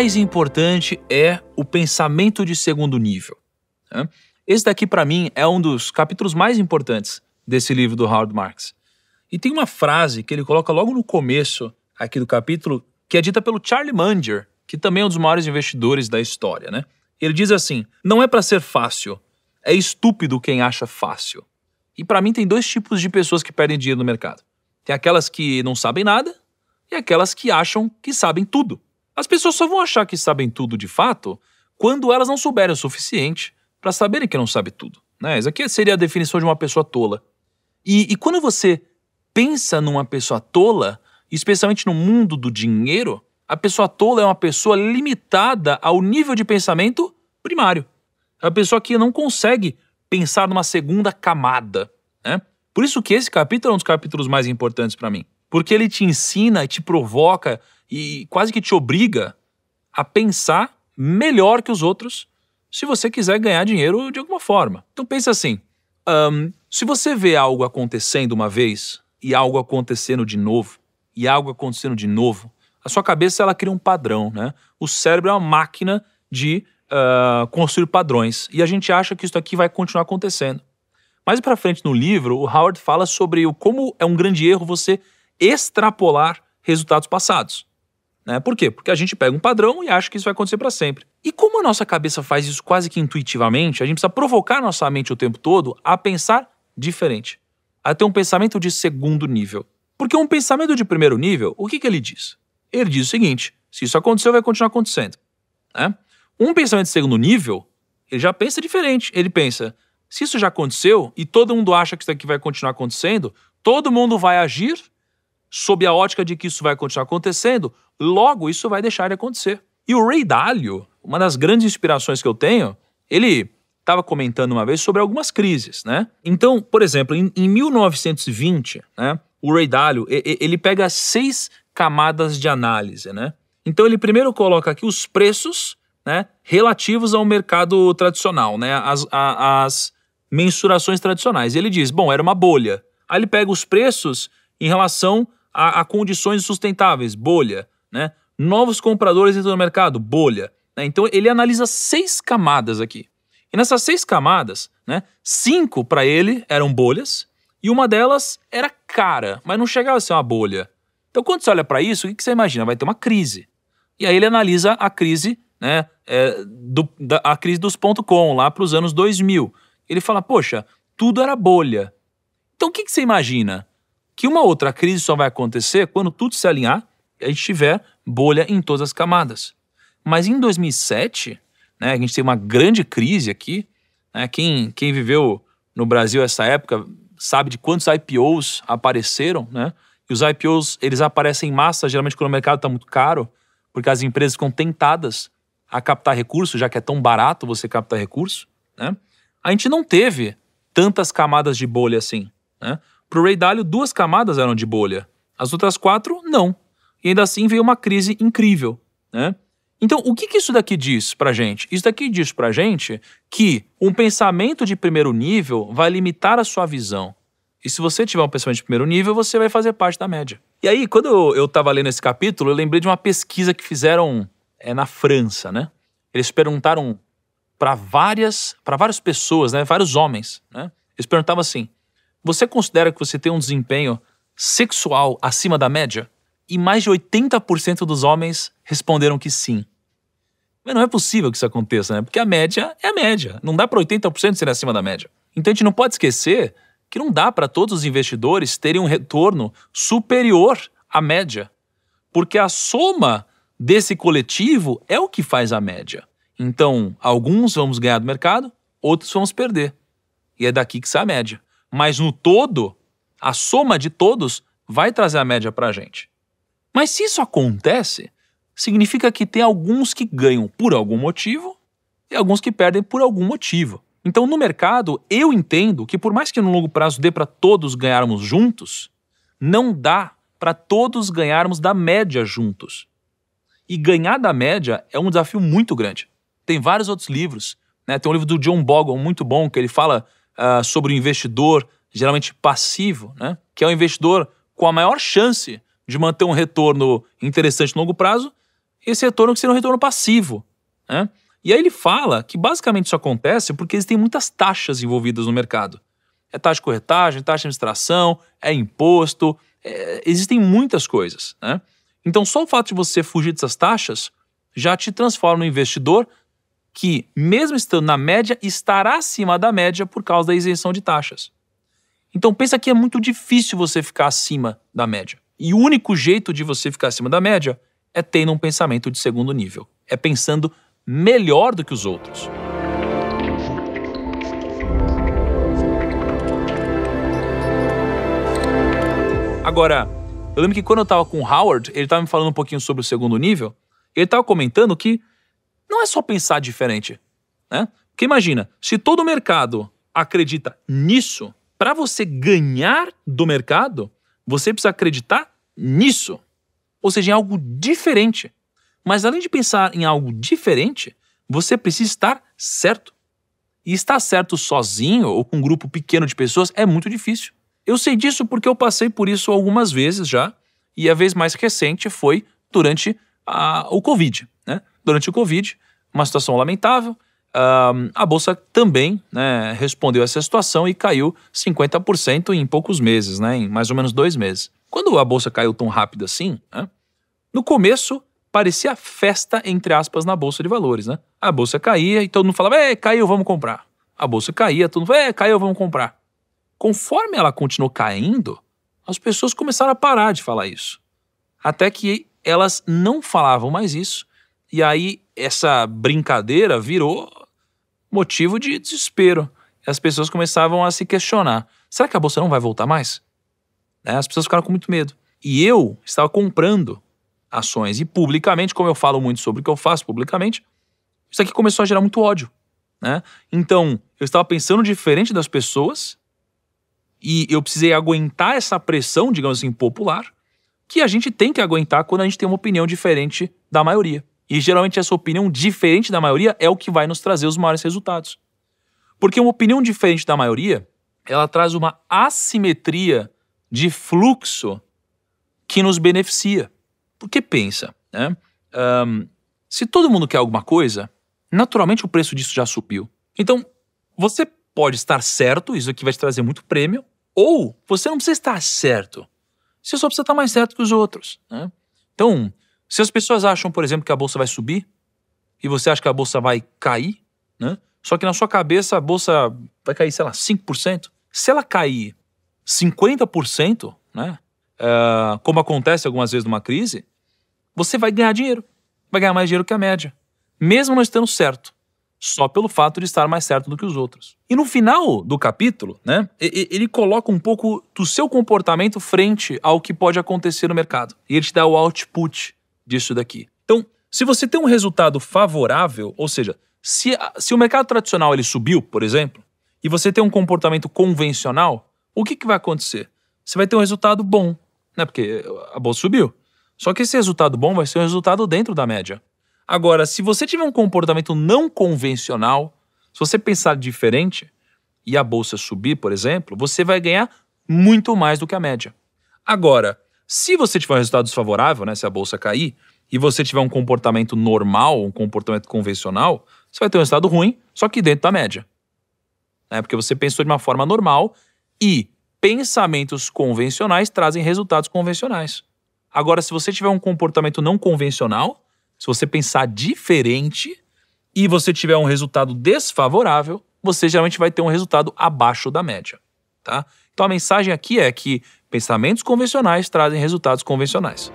mais importante é o pensamento de segundo nível. Né? Esse daqui, para mim, é um dos capítulos mais importantes desse livro do Howard Marks. E tem uma frase que ele coloca logo no começo aqui do capítulo, que é dita pelo Charlie Munger, que também é um dos maiores investidores da história, né? Ele diz assim: "Não é para ser fácil, é estúpido quem acha fácil". E para mim tem dois tipos de pessoas que perdem dinheiro no mercado. Tem aquelas que não sabem nada e aquelas que acham que sabem tudo. As pessoas só vão achar que sabem tudo de fato quando elas não souberem o suficiente para saberem que não sabe tudo. Né? Isso aqui seria a definição de uma pessoa tola. E, e quando você pensa numa pessoa tola, especialmente no mundo do dinheiro, a pessoa tola é uma pessoa limitada ao nível de pensamento primário. É a pessoa que não consegue pensar numa segunda camada. Né? Por isso que esse capítulo é um dos capítulos mais importantes para mim. Porque ele te ensina, te provoca e quase que te obriga a pensar melhor que os outros se você quiser ganhar dinheiro de alguma forma. Então pense assim: um, se você vê algo acontecendo uma vez e algo acontecendo de novo e algo acontecendo de novo, a sua cabeça ela cria um padrão, né? O cérebro é uma máquina de uh, construir padrões e a gente acha que isso aqui vai continuar acontecendo. Mais para frente no livro, o Howard fala sobre o como é um grande erro você extrapolar resultados passados. Né? Por quê? Porque a gente pega um padrão e acha que isso vai acontecer para sempre. E como a nossa cabeça faz isso quase que intuitivamente, a gente precisa provocar nossa mente o tempo todo a pensar diferente, a ter um pensamento de segundo nível. Porque um pensamento de primeiro nível, o que, que ele diz? Ele diz o seguinte: se isso aconteceu, vai continuar acontecendo. Né? Um pensamento de segundo nível, ele já pensa diferente. Ele pensa: se isso já aconteceu e todo mundo acha que isso aqui vai continuar acontecendo, todo mundo vai agir sob a ótica de que isso vai continuar acontecendo, Logo, isso vai deixar de acontecer. E o Ray Dalio, uma das grandes inspirações que eu tenho, ele estava comentando uma vez sobre algumas crises, né? Então, por exemplo, em, em 1920, né, o Ray Dalio, ele pega seis camadas de análise, né? Então ele primeiro coloca aqui os preços, né, relativos ao mercado tradicional, né, as, a, as mensurações tradicionais. ele diz, bom, era uma bolha. Aí ele pega os preços em relação a, a condições sustentáveis, bolha né? Novos compradores entram no mercado, bolha. Né? Então ele analisa seis camadas aqui. E nessas seis camadas, né, cinco para ele eram bolhas e uma delas era cara, mas não chegava a ser uma bolha. Então quando você olha para isso, o que você imagina? Vai ter uma crise. E aí ele analisa a crise, né, é, do, da, a crise dos ponto .com lá para os anos 2000. Ele fala, poxa, tudo era bolha. Então o que, que você imagina? Que uma outra crise só vai acontecer quando tudo se alinhar a gente tiver bolha em todas as camadas. Mas em 2007, né, a gente tem uma grande crise aqui. Né, quem, quem viveu no Brasil essa época sabe de quantos IPOs apareceram, né? E os IPOs, eles aparecem em massa, geralmente quando o mercado está muito caro, porque as empresas ficam tentadas a captar recurso, já que é tão barato você captar recurso, né? A gente não teve tantas camadas de bolha assim, né? o Ray Dalio, duas camadas eram de bolha. As outras quatro, não e ainda assim veio uma crise incrível, né? Então, o que, que isso daqui diz pra gente? Isso daqui diz pra gente que um pensamento de primeiro nível vai limitar a sua visão. E se você tiver um pensamento de primeiro nível, você vai fazer parte da média. E aí, quando eu estava lendo esse capítulo, eu lembrei de uma pesquisa que fizeram é, na França, né? Eles perguntaram para várias, para várias pessoas, né? Vários homens, né? Eles perguntavam assim: você considera que você tem um desempenho sexual acima da média? e mais de 80% dos homens responderam que sim. Mas não é possível que isso aconteça, né? Porque a média é a média. Não dá para 80% ser acima da média. Então a gente não pode esquecer que não dá para todos os investidores terem um retorno superior à média. Porque a soma desse coletivo é o que faz a média. Então, alguns vamos ganhar do mercado, outros vamos perder. E é daqui que sai a média. Mas no todo, a soma de todos vai trazer a média para a gente. Mas se isso acontece, significa que tem alguns que ganham por algum motivo e alguns que perdem por algum motivo. Então, no mercado, eu entendo que por mais que no longo prazo dê para todos ganharmos juntos, não dá para todos ganharmos da média juntos. E ganhar da média é um desafio muito grande. Tem vários outros livros. Né? Tem um livro do John Bogle muito bom que ele fala uh, sobre o investidor geralmente passivo, né? que é o investidor com a maior chance de manter um retorno interessante no longo prazo, esse retorno que seria um retorno passivo. Né? E aí ele fala que basicamente isso acontece porque existem muitas taxas envolvidas no mercado. É taxa de corretagem, taxa de administração, é imposto, é, existem muitas coisas. Né? Então só o fato de você fugir dessas taxas já te transforma no investidor que, mesmo estando na média, estará acima da média por causa da isenção de taxas. Então pensa que é muito difícil você ficar acima da média. E o único jeito de você ficar acima da média é tendo um pensamento de segundo nível. É pensando melhor do que os outros. Agora, eu lembro que quando eu tava com o Howard, ele tava me falando um pouquinho sobre o segundo nível, ele tava comentando que não é só pensar diferente, né? Porque imagina, se todo mercado acredita nisso, para você ganhar do mercado, você precisa acreditar nisso. Ou seja, em algo diferente. Mas além de pensar em algo diferente, você precisa estar certo. E estar certo sozinho ou com um grupo pequeno de pessoas é muito difícil. Eu sei disso porque eu passei por isso algumas vezes já, e a vez mais recente foi durante a, o Covid. Né? Durante o Covid, uma situação lamentável, a bolsa também né, respondeu a essa situação e caiu 50% em poucos meses, né, em mais ou menos dois meses. Quando a bolsa caiu tão rápido assim, né, no começo parecia festa, entre aspas, na bolsa de valores. Né? A bolsa caía e todo mundo falava: é, caiu, vamos comprar. A bolsa caía, todo mundo falava: é, caiu, vamos comprar. Conforme ela continuou caindo, as pessoas começaram a parar de falar isso. Até que elas não falavam mais isso. E aí essa brincadeira virou motivo de desespero. as pessoas começavam a se questionar: será que a bolsa não vai voltar mais? Né? As pessoas ficaram com muito medo. E eu estava comprando ações. E publicamente, como eu falo muito sobre o que eu faço publicamente, isso aqui começou a gerar muito ódio. Né? Então, eu estava pensando diferente das pessoas e eu precisei aguentar essa pressão, digamos assim, popular, que a gente tem que aguentar quando a gente tem uma opinião diferente da maioria. E geralmente essa opinião diferente da maioria é o que vai nos trazer os maiores resultados. Porque uma opinião diferente da maioria, ela traz uma assimetria de fluxo que nos beneficia. Porque pensa, né? Um, se todo mundo quer alguma coisa, naturalmente o preço disso já subiu. Então, você pode estar certo, isso aqui vai te trazer muito prêmio, ou você não precisa estar certo. Você só precisa estar mais certo que os outros. Né? Então, se as pessoas acham, por exemplo, que a bolsa vai subir e você acha que a bolsa vai cair, né? Só que na sua cabeça a bolsa vai cair, sei lá, 5%. Se ela cair 50%, né? Uh, como acontece algumas vezes numa crise, você vai ganhar dinheiro. Vai ganhar mais dinheiro que a média. Mesmo não estando certo. Só pelo fato de estar mais certo do que os outros. E no final do capítulo, né, ele coloca um pouco do seu comportamento frente ao que pode acontecer no mercado. E ele te dá o output disso daqui. Então, se você tem um resultado favorável, ou seja, se, se o mercado tradicional ele subiu, por exemplo, e você tem um comportamento convencional, o que, que vai acontecer? Você vai ter um resultado bom, né? Porque a bolsa subiu. Só que esse resultado bom vai ser um resultado dentro da média. Agora, se você tiver um comportamento não convencional, se você pensar diferente e a bolsa subir, por exemplo, você vai ganhar muito mais do que a média. Agora, se você tiver um resultado desfavorável, né, se a bolsa cair, e você tiver um comportamento normal, um comportamento convencional, você vai ter um resultado ruim, só que dentro da média. Né? Porque você pensou de uma forma normal e pensamentos convencionais trazem resultados convencionais. Agora, se você tiver um comportamento não convencional, se você pensar diferente e você tiver um resultado desfavorável, você geralmente vai ter um resultado abaixo da média, tá? Então a mensagem aqui é que Pensamentos convencionais trazem resultados convencionais.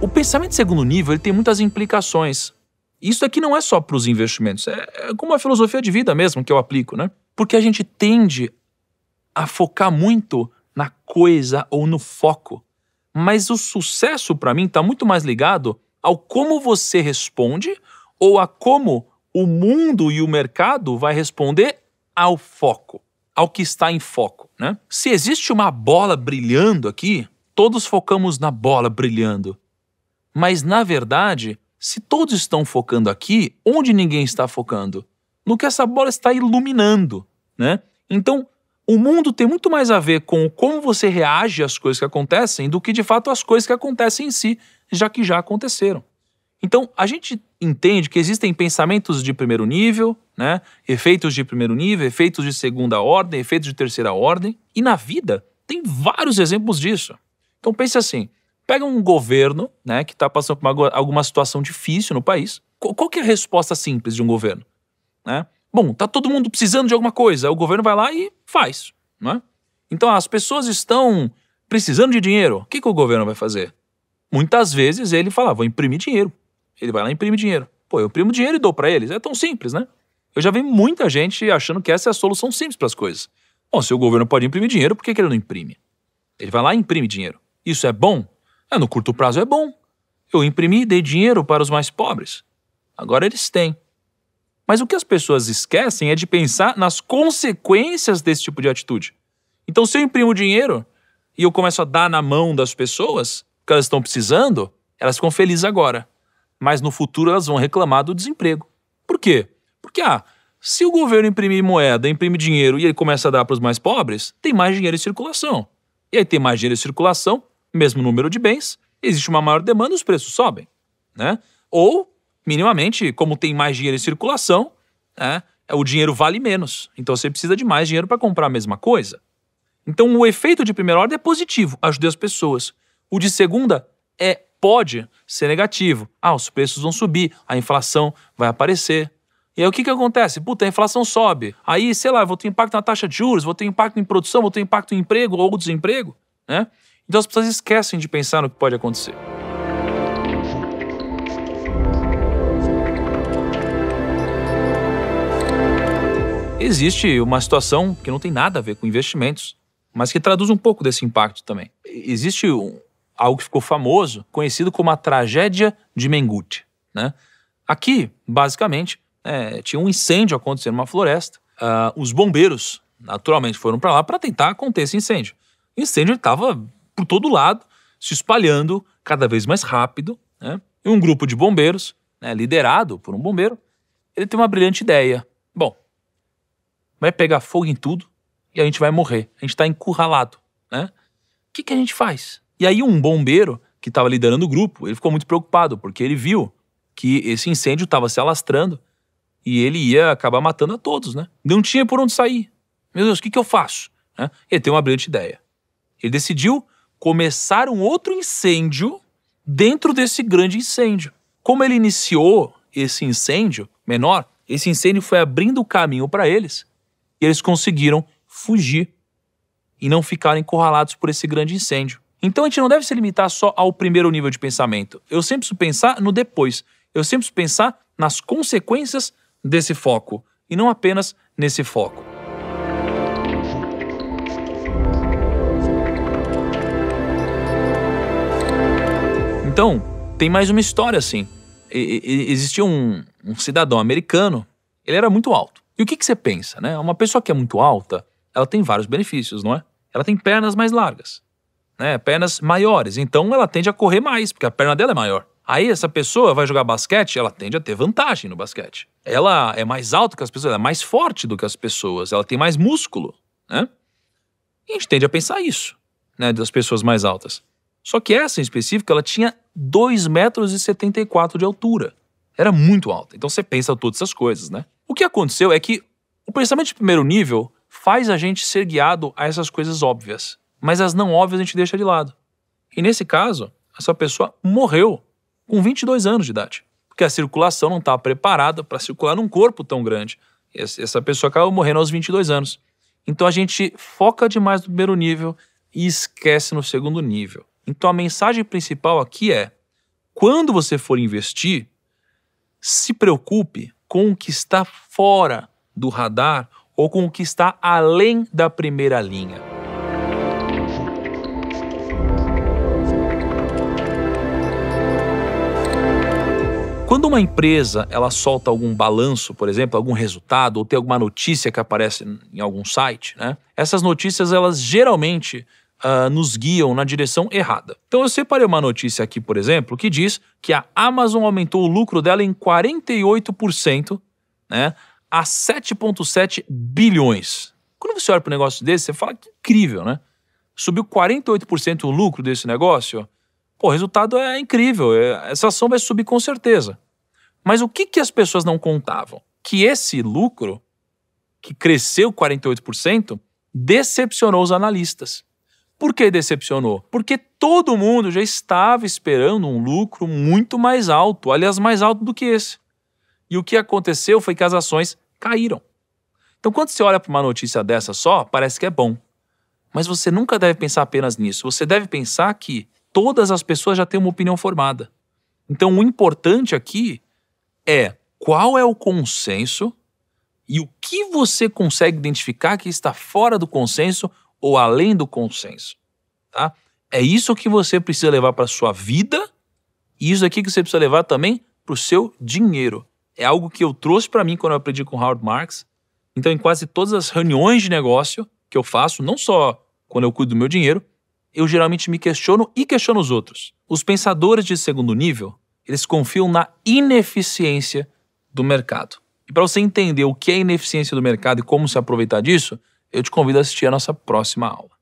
O pensamento de segundo nível ele tem muitas implicações. Isso aqui não é só para os investimentos, é, é como uma filosofia de vida mesmo que eu aplico, né? Porque a gente tende a focar muito na coisa ou no foco. Mas o sucesso para mim está muito mais ligado ao como você responde ou a como o mundo e o mercado vai responder ao foco, ao que está em foco, né? Se existe uma bola brilhando aqui, todos focamos na bola brilhando. Mas na verdade, se todos estão focando aqui, onde ninguém está focando? No que essa bola está iluminando, né? Então, o mundo tem muito mais a ver com como você reage às coisas que acontecem do que de fato as coisas que acontecem em si, já que já aconteceram. Então, a gente entende que existem pensamentos de primeiro nível, né? efeitos de primeiro nível, efeitos de segunda ordem, efeitos de terceira ordem, e na vida tem vários exemplos disso. Então, pense assim: pega um governo né, que está passando por uma, alguma situação difícil no país. Qual, qual é a resposta simples de um governo? Né? Bom, tá todo mundo precisando de alguma coisa, o governo vai lá e faz. Né? Então, as pessoas estão precisando de dinheiro, o que, que o governo vai fazer? Muitas vezes ele fala: ah, vou imprimir dinheiro, ele vai lá e imprime dinheiro. Pô, eu imprimo dinheiro e dou para eles. É tão simples, né? Eu já vi muita gente achando que essa é a solução simples para as coisas. Bom, se o governo pode imprimir dinheiro, por que, que ele não imprime? Ele vai lá e imprime dinheiro. Isso é bom? É, no curto prazo é bom. Eu imprimi e dei dinheiro para os mais pobres. Agora eles têm. Mas o que as pessoas esquecem é de pensar nas consequências desse tipo de atitude. Então, se eu imprimo dinheiro e eu começo a dar na mão das pessoas, que elas estão precisando, elas ficam felizes agora mas no futuro elas vão reclamar do desemprego. Por quê? Porque, ah, se o governo imprimir moeda, imprime dinheiro e ele começa a dar para os mais pobres, tem mais dinheiro em circulação. E aí tem mais dinheiro em circulação, mesmo número de bens, existe uma maior demanda e os preços sobem. Né? Ou, minimamente, como tem mais dinheiro em circulação, né, é, o dinheiro vale menos. Então você precisa de mais dinheiro para comprar a mesma coisa. Então o efeito de primeira ordem é positivo, ajuda as pessoas. O de segunda é pode ser negativo. Ah, os preços vão subir, a inflação vai aparecer. E aí o que, que acontece? Puta, a inflação sobe. Aí, sei lá, vou ter impacto na taxa de juros, vou ter impacto em produção, vou ter impacto em emprego ou desemprego, né? Então as pessoas esquecem de pensar no que pode acontecer. Existe uma situação que não tem nada a ver com investimentos, mas que traduz um pouco desse impacto também. Existe um, algo que ficou famoso, conhecido como a tragédia de Mengute. Né? Aqui, basicamente, é, tinha um incêndio acontecendo numa floresta. Uh, os bombeiros, naturalmente, foram para lá para tentar conter esse incêndio. O incêndio estava por todo lado, se espalhando cada vez mais rápido. Né? E um grupo de bombeiros, né, liderado por um bombeiro, ele tem uma brilhante ideia. Bom, vai pegar fogo em tudo e a gente vai morrer. A gente está encurralado. Né? O que, que a gente faz? E aí um bombeiro que estava liderando o grupo, ele ficou muito preocupado, porque ele viu que esse incêndio estava se alastrando e ele ia acabar matando a todos, né? Não tinha por onde sair. Meu Deus, o que, que eu faço? Né? Ele tem uma brilhante ideia. Ele decidiu começar um outro incêndio dentro desse grande incêndio. Como ele iniciou esse incêndio menor, esse incêndio foi abrindo o caminho para eles e eles conseguiram fugir e não ficaram encurralados por esse grande incêndio. Então a gente não deve se limitar só ao primeiro nível de pensamento. Eu sempre preciso pensar no depois. Eu sempre preciso pensar nas consequências desse foco e não apenas nesse foco. Então, tem mais uma história assim. E, e, existia um, um, cidadão americano, ele era muito alto. E o que, que você pensa, né? Uma pessoa que é muito alta, ela tem vários benefícios, não é? Ela tem pernas mais largas, né? Pernas maiores. Então ela tende a correr mais, porque a perna dela é maior. Aí essa pessoa vai jogar basquete, ela tende a ter vantagem no basquete. Ela é mais alta que as pessoas, ela é mais forte do que as pessoas, ela tem mais músculo, né? E a gente tende a pensar isso, né, das pessoas mais altas. Só que essa em específico, ela tinha 2,74 metros e de altura. Era muito alta. Então você pensa todas essas coisas, né? O que aconteceu é que o pensamento de primeiro nível faz a gente ser guiado a essas coisas óbvias mas as não óbvias a gente deixa de lado. E nesse caso, essa pessoa morreu com 22 anos de idade, porque a circulação não estava tá preparada para circular num corpo tão grande. Essa pessoa acaba morrendo aos 22 anos. Então a gente foca demais no primeiro nível e esquece no segundo nível. Então a mensagem principal aqui é: quando você for investir, se preocupe com o que está fora do radar ou com o que está além da primeira linha. Quando uma empresa ela solta algum balanço, por exemplo, algum resultado, ou tem alguma notícia que aparece em algum site, né? Essas notícias elas geralmente uh, nos guiam na direção errada. Então eu separei uma notícia aqui, por exemplo, que diz que a Amazon aumentou o lucro dela em 48%, né? A 7,7 bilhões. Quando você olha para um negócio desse, você fala que incrível, né? Subiu 48% o lucro desse negócio. Pô, o resultado é incrível. É, essa ação vai subir com certeza. Mas o que, que as pessoas não contavam? Que esse lucro, que cresceu 48%, decepcionou os analistas. Por que decepcionou? Porque todo mundo já estava esperando um lucro muito mais alto, aliás, mais alto do que esse. E o que aconteceu foi que as ações caíram. Então, quando você olha para uma notícia dessa só, parece que é bom. Mas você nunca deve pensar apenas nisso. Você deve pensar que todas as pessoas já têm uma opinião formada. Então, o importante aqui é qual é o consenso e o que você consegue identificar que está fora do consenso ou além do consenso, tá? É isso que você precisa levar para sua vida e isso aqui que você precisa levar também para o seu dinheiro. É algo que eu trouxe para mim quando eu aprendi com Howard Marks. Então, em quase todas as reuniões de negócio que eu faço, não só quando eu cuido do meu dinheiro, eu geralmente me questiono e questiono os outros. Os pensadores de segundo nível eles confiam na ineficiência do mercado. E para você entender o que é ineficiência do mercado e como se aproveitar disso, eu te convido a assistir a nossa próxima aula.